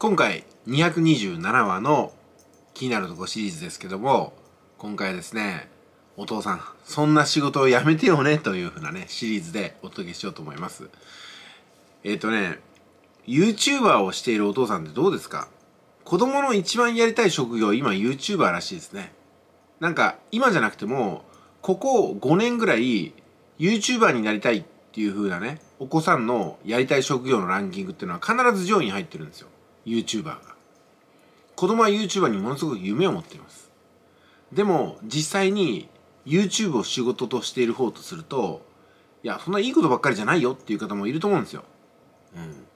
今回227話の気になるとこシリーズですけども、今回ですね、お父さん、そんな仕事をやめてよねというふうなね、シリーズでお届けしようと思います。えっ、ー、とね、YouTuber をしているお父さんってどうですか子供の一番やりたい職業、今 YouTuber らしいですね。なんか、今じゃなくても、ここ5年ぐらい YouTuber になりたいっていうふうなね、お子さんのやりたい職業のランキングっていうのは必ず上位に入ってるんですよ。YouTuber が子供は YouTuber にものすごく夢を持っていますでも実際に YouTube を仕事としている方とするといやそんないいことばっかりじゃないよっていう方もいると思うんですようん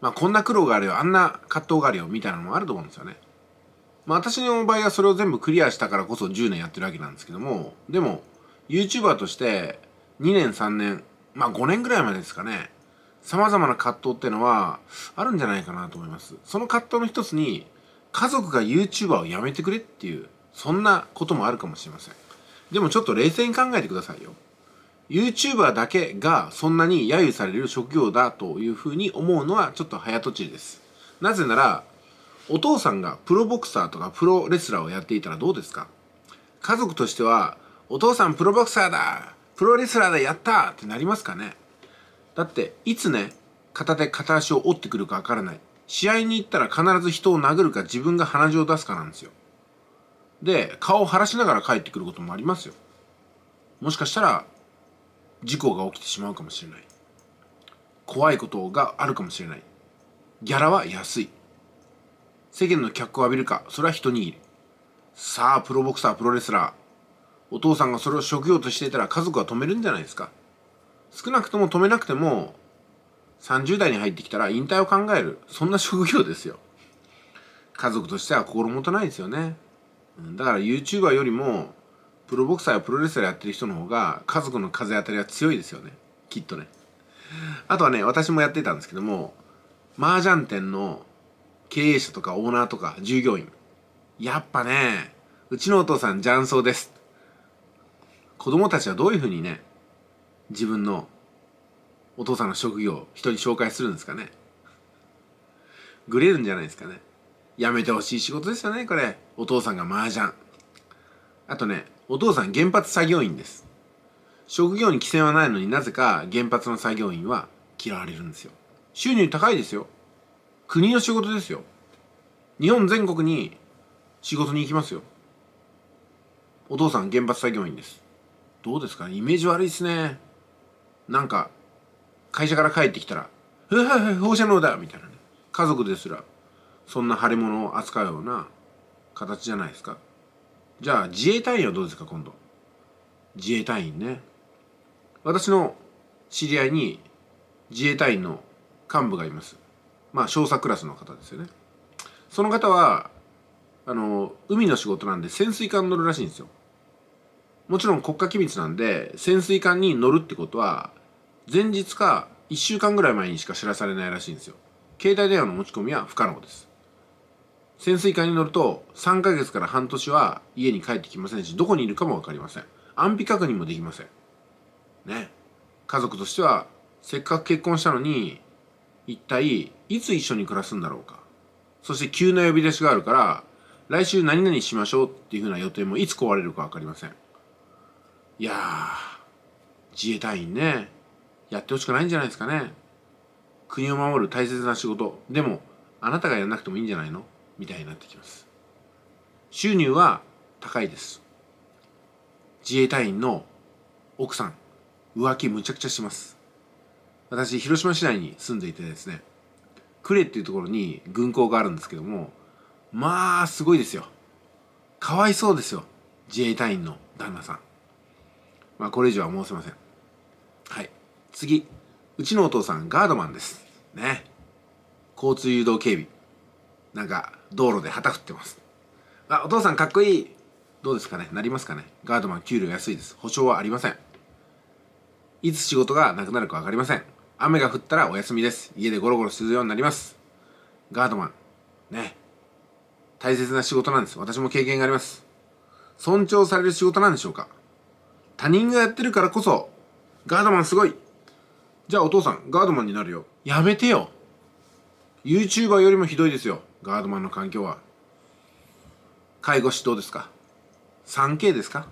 まあこんな苦労があるよあんな葛藤があるよみたいなのもあると思うんですよねまあ私の場合はそれを全部クリアしたからこそ10年やってるわけなんですけどもでも YouTuber として2年3年まあ5年ぐらいまでですかね様々な葛藤ってのはあるんじゃないかなと思います。その葛藤の一つに、家族が YouTuber をやめてくれっていう、そんなこともあるかもしれません。でもちょっと冷静に考えてくださいよ。YouTuber だけがそんなに揶揄される職業だというふうに思うのはちょっと早とちりです。なぜなら、お父さんがプロボクサーとかプロレスラーをやっていたらどうですか家族としては、お父さんプロボクサーだプロレスラーだやったってなりますかねだっていつね片手片足を折ってくるか分からない試合に行ったら必ず人を殴るか自分が鼻血を出すかなんですよで顔を晴らしながら帰ってくることもありますよもしかしたら事故が起きてしまうかもしれない怖いことがあるかもしれないギャラは安い世間の脚光を浴びるかそれは人握りさあプロボクサープロレスラーお父さんがそれを職業としていたら家族は止めるんじゃないですか少なくとも止めなくても30代に入ってきたら引退を考えるそんな職業ですよ家族としては心もとないですよねだから YouTuber よりもプロボクサーやプロレスラーやってる人の方が家族の風当たりは強いですよねきっとねあとはね私もやってたんですけども麻雀店の経営者とかオーナーとか従業員やっぱねうちのお父さん雀荘です子供たちはどういうふうにね自分のお父さんの職業を人に紹介するんですかねグレるんじゃないですかねやめてほしい仕事ですよねこれお父さんが麻雀あとねお父さん原発作業員です職業に規制はないのになぜか原発の作業員は嫌われるんですよ収入高いですよ国の仕事ですよ日本全国に仕事に行きますよお父さん原発作業員ですどうですか、ね、イメージ悪いっすねなんか会社から帰ってきたら「うわ放射能だ!」みたいなね家族ですらそんな腫れ物を扱うような形じゃないですかじゃあ自衛隊員はどうですか今度自衛隊員ね私の知り合いに自衛隊員の幹部がいますまあ少佐クラスの方ですよねその方はあの海の仕事なんで潜水艦乗るらしいんですよもちろん国家機密なんで潜水艦に乗るってことは前日か1週間ぐらい前にしか知らされないらしいんですよ携帯電話の持ち込みは不可能です潜水艦に乗ると3ヶ月から半年は家に帰ってきませんしどこにいるかもわかりません安否確認もできませんね家族としてはせっかく結婚したのに一体いつ一緒に暮らすんだろうかそして急な呼び出しがあるから来週何々しましょうっていうふうな予定もいつ壊れるかわかりませんいや自衛隊員ね、やってほしくないんじゃないですかね。国を守る大切な仕事。でも、あなたがやんなくてもいいんじゃないのみたいになってきます。収入は高いです。自衛隊員の奥さん、浮気むちゃくちゃします。私、広島市内に住んでいてですね、呉っていうところに軍港があるんですけども、まあ、すごいですよ。かわいそうですよ。自衛隊員の旦那さん。まあ、これ以上は申せません。はい。次。うちのお父さん、ガードマンです。ね。交通誘導警備。なんか、道路で旗振ってます。あ、お父さんかっこいい。どうですかねなりますかねガードマン給料安いです。保証はありません。いつ仕事がなくなるか分かりません。雨が降ったらお休みです。家でゴロゴロするようになります。ガードマン。ね。大切な仕事なんです。私も経験があります。尊重される仕事なんでしょうか他人がやってるからこそガードマンすごいじゃあお父さんガードマンになるよやめてよ YouTuber よりもひどいですよガードマンの環境は介護士どうですか 3K ですか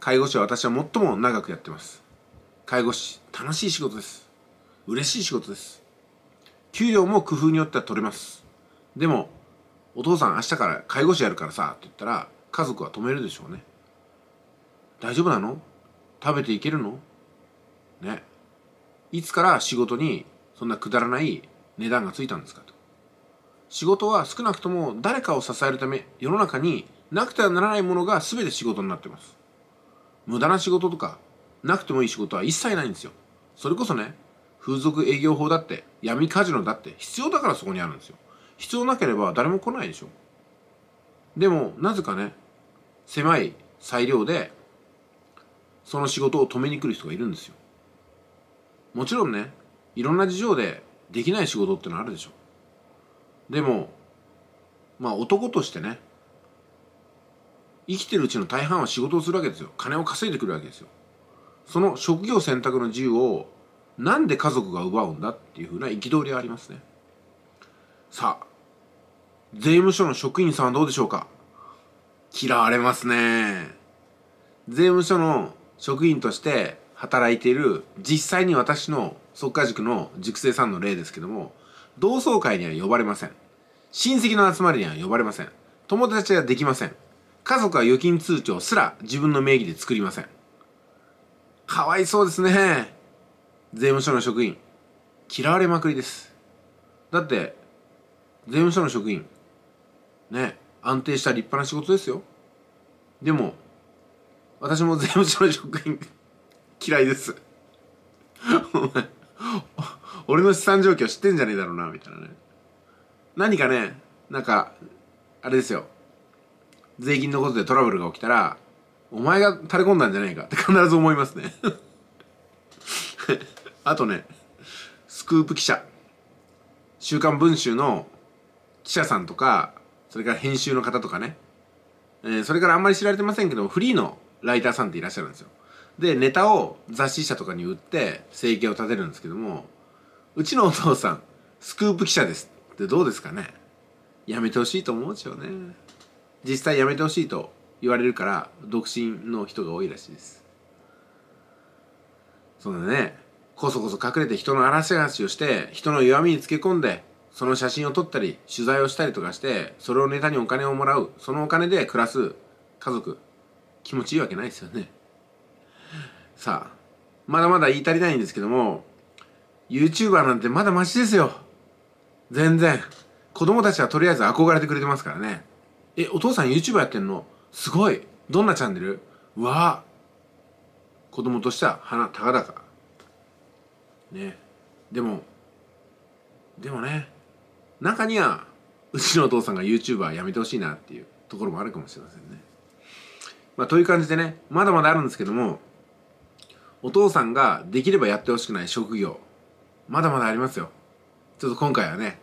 介護士は私は最も長くやってます介護士楽しい仕事です嬉しい仕事です給料も工夫によっては取れますでもお父さん明日から介護士やるからさって言ったら家族は止めるでしょうね大丈夫なの食べていけるのね。いつから仕事にそんなくだらない値段がついたんですかと。仕事は少なくとも誰かを支えるため世の中になくてはならないものが全て仕事になってます。無駄な仕事とかなくてもいい仕事は一切ないんですよ。それこそね、風俗営業法だって闇カジノだって必要だからそこにあるんですよ。必要なければ誰も来ないでしょ。でもなぜかね、狭い裁量でその仕事を止めに来る人がいるんですよもちろんねいろんな事情でできない仕事ってのあるでしょでもまあ男としてね生きてるうちの大半は仕事をするわけですよ金を稼いでくるわけですよその職業選択の自由をなんで家族が奪うんだっていうふうな憤りがありますねさあ税務署の職員さんはどうでしょうか嫌われますね税務署の職員として働いている実際に私の即化塾の塾生さんの例ですけども同窓会には呼ばれません親戚の集まりには呼ばれません友達はできません家族は預金通帳すら自分の名義で作りませんかわいそうですね税務署の職員嫌われまくりですだって税務署の職員ね安定した立派な仕事ですよでも私も税務署の職員嫌いですお前俺の資産状況知ってんじゃねえだろうなみたいなね何かねなんかあれですよ税金のことでトラブルが起きたらお前が垂れ込んだんじゃねえかって必ず思いますね あとねスクープ記者「週刊文春」の記者さんとかそれから編集の方とかね、えー、それからあんまり知られてませんけどフリーのライターさんっていらっしゃるんですよでネタを雑誌社とかに売って生計を立てるんですけどもうちのお父さんスクープ記者ですってどうですかねやめてほしいと思うんですよね実際やめてほしいと言われるから独身の人が多いらしいですそのねこそこそ隠れて人の嵐話をして人の弱みにつけ込んでその写真を撮ったり取材をしたりとかしてそれをネタにお金をもらうそのお金で暮らす家族気持ちいいわけないですよねさあまだまだ言い足りないんですけども YouTuber なんてまだマシですよ全然子供たちはとりあえず憧れてくれてますからねえお父さん YouTuber やってんのすごいどんなチャンネルわあ子供としては鼻高々ねでもでもね中にはうちのお父さんが YouTuber やめてほしいなっていうところもあるかもしれませんねまあ、という感じでね、まだまだあるんですけども、お父さんができればやってほしくない職業、まだまだありますよ。ちょっと今回はね、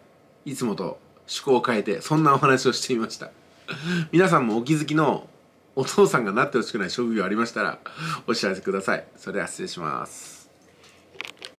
いつもと趣向を変えて、そんなお話をしてみました。皆さんもお気づきのお父さんがなってほしくない職業ありましたら、お知らせください。それでは失礼します。